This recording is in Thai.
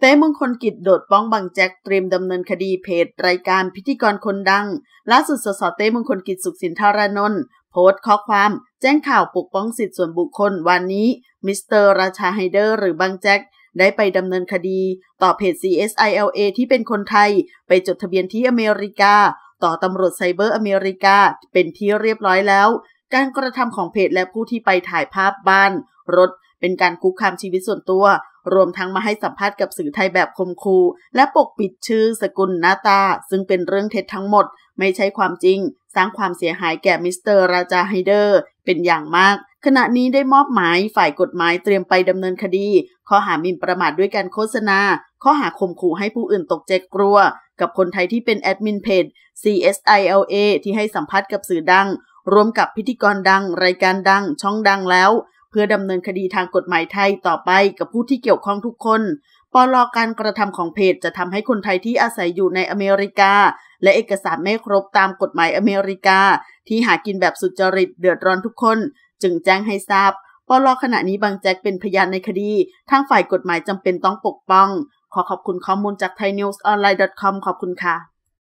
เต้มงคลกิจ โดดป้องบังแจ็คเตรียมดำเนินคดีเพจรายการพิธีกรคนดัง ล่าสุดสสเต้มงคลกิจ สุขสินทรานนท์โพสต์ข้อความแจ้งข่าวปกป้องสิทธิส่วนบุคคลวันนี้ มิสเตอร์ ราชาไฮเดอร์ หรือบังแจ็คได้ไปดำเนินคดี ต่อเพจ CSILA ที่เป็นคนไทยไปจดทะเบียนที่อเมริกา ต่อตำรวจไซเบอร์อเมริกาเป็นที่เรียบร้อยแล้ว การกระทำของเพจและผู้ที่ไปถ่ายภาพบ้าน รถเป็นการคุกคามชีวิตส่วนตัวรวมทั้งมาให้สัมภาษณ์กับสื่อไทยแบบคมคู และปกปิดชื่อสกุลหน้าตา ซึ่งเป็นเรื่องเท็จทั้งหมดไม่ใช่ความจริง สร้างความเสียหายแก่มิสเตอร์ราจาไฮเดอร์ เป็นอย่างมาก ขณะนี้ได้มอบหมายฝ่ายกฎหมายเตรียมไปดำเนินคดี ข้อหาหมิ่นประมาทด้วยการโฆษณา ข้อหาข่มขู่ให้ผู้อื่นตกใจกลัวกับคนไทยที่เป็นแอดมินเพจ CSILA ที่ให้สัมภาษณ์กับสื่อดัง รวมกับพิธีกรดัง รายการดังช่องดังแล้วพื่อดำเนินคดีทางกฎหมายไทยต่อไปกับผู้ที่เกี่ยวข้องทุกคนปลอการกระทำของเพจจะทำให้คนไทยที่อาศัยอยู่ในอเมริกา และเอกสารไม่ครบตามกฎหมายอเมริกา ที่หากินแบบสุจริตเดือดร้อนทุกคน จึงแจ้งให้ทราบปลอขณะนี้บางแจ็คเป็นพยานในคดีทางฝ่ายกฎหมายจำเป็นต้องปกป้อง ขอขอบคุณข้อมูลจากไทยนิวส์ออนไลน์ com ขอบคุณค่ะ